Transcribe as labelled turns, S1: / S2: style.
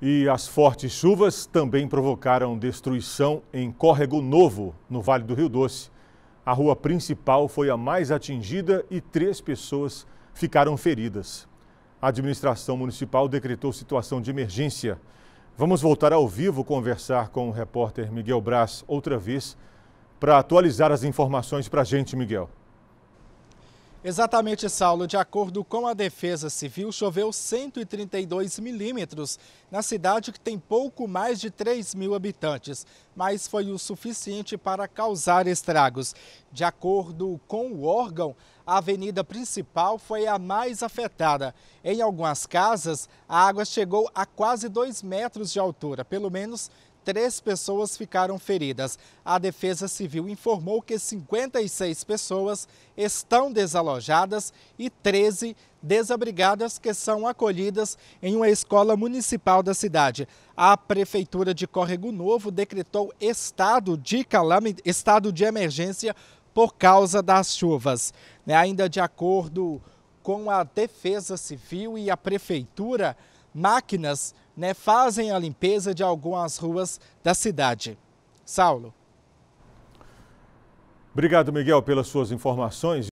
S1: E as fortes chuvas também provocaram destruição em Córrego Novo, no Vale do Rio Doce. A rua principal foi a mais atingida e três pessoas ficaram feridas. A administração municipal decretou situação de emergência. Vamos voltar ao vivo conversar com o repórter Miguel Braz outra vez para atualizar as informações para a gente, Miguel.
S2: Exatamente, Saulo, de acordo com a Defesa Civil, choveu 132 milímetros na cidade que tem pouco mais de 3 mil habitantes, mas foi o suficiente para causar estragos. De acordo com o órgão, a avenida principal foi a mais afetada. Em algumas casas, a água chegou a quase 2 metros de altura. Pelo menos três pessoas ficaram feridas. A Defesa Civil informou que 56 pessoas estão desalojadas e 13 desabrigadas que são acolhidas em uma escola municipal da cidade. A Prefeitura de Córrego Novo decretou estado de, calami... estado de emergência por causa das chuvas. Né? Ainda de acordo com a Defesa Civil e a Prefeitura, máquinas né, fazem a limpeza de algumas ruas da cidade. Saulo.
S1: Obrigado, Miguel, pelas suas informações.